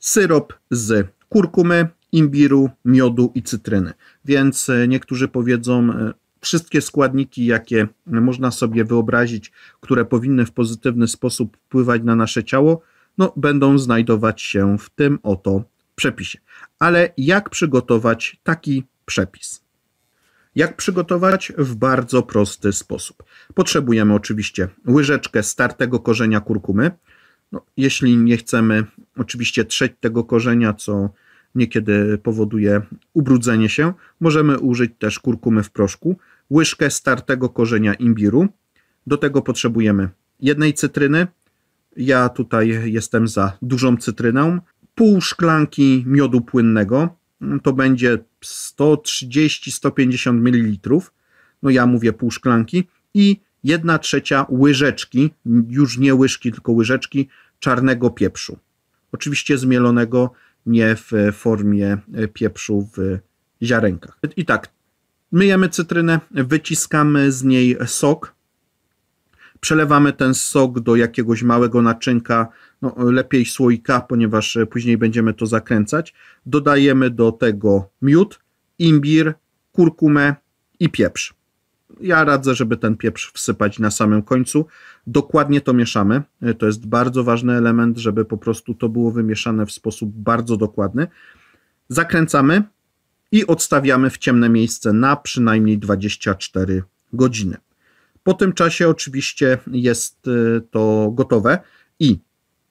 syrop z kurkumy, imbiru, miodu i cytryny. Więc e, niektórzy powiedzą, e, wszystkie składniki, jakie można sobie wyobrazić, które powinny w pozytywny sposób wpływać na nasze ciało, no, będą znajdować się w tym oto przepisie. Ale jak przygotować taki przepis? Jak przygotować? W bardzo prosty sposób. Potrzebujemy oczywiście łyżeczkę startego korzenia kurkumy, no, jeśli nie chcemy oczywiście trzeć tego korzenia, co niekiedy powoduje ubrudzenie się, możemy użyć też kurkumy w proszku, łyżkę startego korzenia imbiru. Do tego potrzebujemy jednej cytryny. Ja tutaj jestem za dużą cytryną. Pół szklanki miodu płynnego. To będzie 130-150 ml. No ja mówię pół szklanki. I jedna trzecia łyżeczki, już nie łyżki, tylko łyżeczki czarnego pieprzu. Oczywiście zmielonego nie w formie pieprzu w ziarenkach. I tak, myjemy cytrynę, wyciskamy z niej sok, przelewamy ten sok do jakiegoś małego naczynka, no, lepiej słoika, ponieważ później będziemy to zakręcać. Dodajemy do tego miód, imbir, kurkumę i pieprz. Ja radzę, żeby ten pieprz wsypać na samym końcu. Dokładnie to mieszamy. Y, to jest bardzo ważny element, żeby po prostu to było wymieszane w sposób bardzo dokładny. Zakręcamy i odstawiamy w ciemne miejsce na przynajmniej 24 godziny. Po tym czasie oczywiście jest y, to gotowe i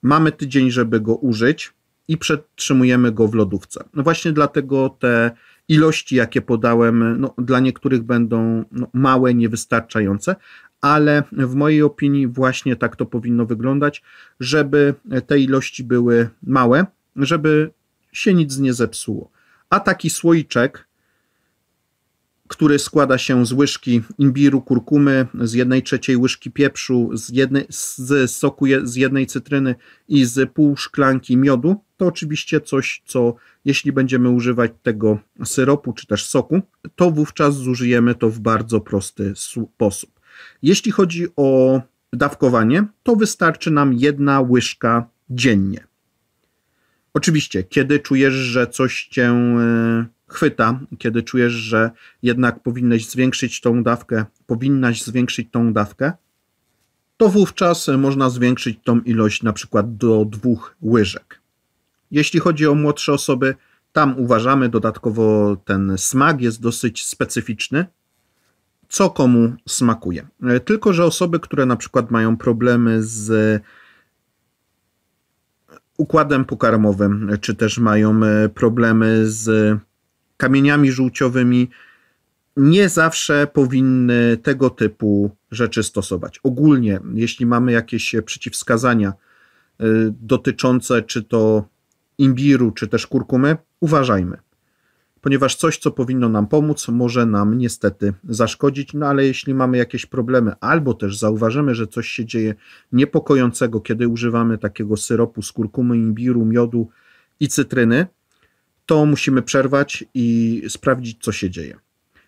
mamy tydzień, żeby go użyć i przetrzymujemy go w lodówce. No właśnie dlatego te ilości, jakie podałem, no, dla niektórych będą no, małe, niewystarczające, ale w mojej opinii właśnie tak to powinno wyglądać, żeby te ilości były małe, żeby się nic nie zepsuło. A taki słoiczek, który składa się z łyżki imbiru, kurkumy, z jednej trzeciej łyżki pieprzu, z, jednej, z soku je, z jednej cytryny i z pół szklanki miodu. To oczywiście coś, co jeśli będziemy używać tego syropu czy też soku, to wówczas zużyjemy to w bardzo prosty sposób. Jeśli chodzi o dawkowanie, to wystarczy nam jedna łyżka dziennie. Oczywiście, kiedy czujesz, że coś cię yy, chwyta, kiedy czujesz, że jednak powinnaś zwiększyć tą dawkę, powinnaś zwiększyć tą dawkę, to wówczas można zwiększyć tą ilość na przykład do dwóch łyżek. Jeśli chodzi o młodsze osoby, tam uważamy dodatkowo ten smak jest dosyć specyficzny, co komu smakuje. Tylko, że osoby, które na przykład mają problemy z układem pokarmowym, czy też mają e, problemy z kamieniami żółciowymi, nie zawsze powinny tego typu rzeczy stosować. Ogólnie, jeśli mamy jakieś przeciwwskazania y, dotyczące czy to imbiru, czy też kurkumy, uważajmy, ponieważ coś, co powinno nam pomóc, może nam niestety zaszkodzić. No ale jeśli mamy jakieś problemy, albo też zauważymy, że coś się dzieje niepokojącego, kiedy używamy takiego syropu z kurkumy, imbiru, miodu i cytryny, to musimy przerwać i sprawdzić, co się dzieje.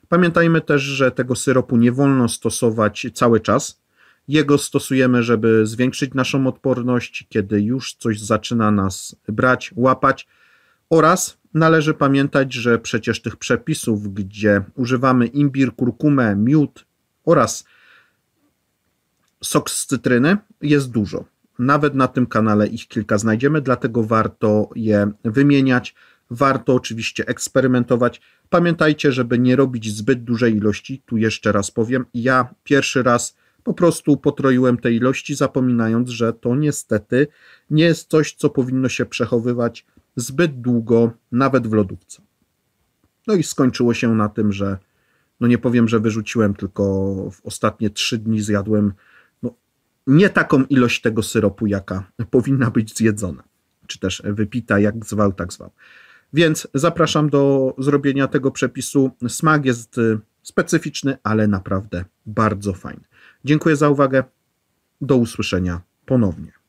Pamiętajmy też, że tego syropu nie wolno stosować cały czas. Jego stosujemy, żeby zwiększyć naszą odporność, kiedy już coś zaczyna nas brać, łapać. Oraz należy pamiętać, że przecież tych przepisów, gdzie używamy imbir, kurkumę, miód oraz sok z cytryny, jest dużo. Nawet na tym kanale ich kilka znajdziemy, dlatego warto je wymieniać Warto oczywiście eksperymentować. Pamiętajcie, żeby nie robić zbyt dużej ilości. Tu jeszcze raz powiem, ja pierwszy raz po prostu potroiłem te ilości, zapominając, że to niestety nie jest coś, co powinno się przechowywać zbyt długo, nawet w lodówce. No i skończyło się na tym, że no nie powiem, że wyrzuciłem, tylko w ostatnie trzy dni zjadłem no, nie taką ilość tego syropu, jaka powinna być zjedzona, czy też wypita, jak zwał, tak zwał. Więc zapraszam do zrobienia tego przepisu. Smak jest y, specyficzny, ale naprawdę bardzo fajny. Dziękuję za uwagę. Do usłyszenia ponownie.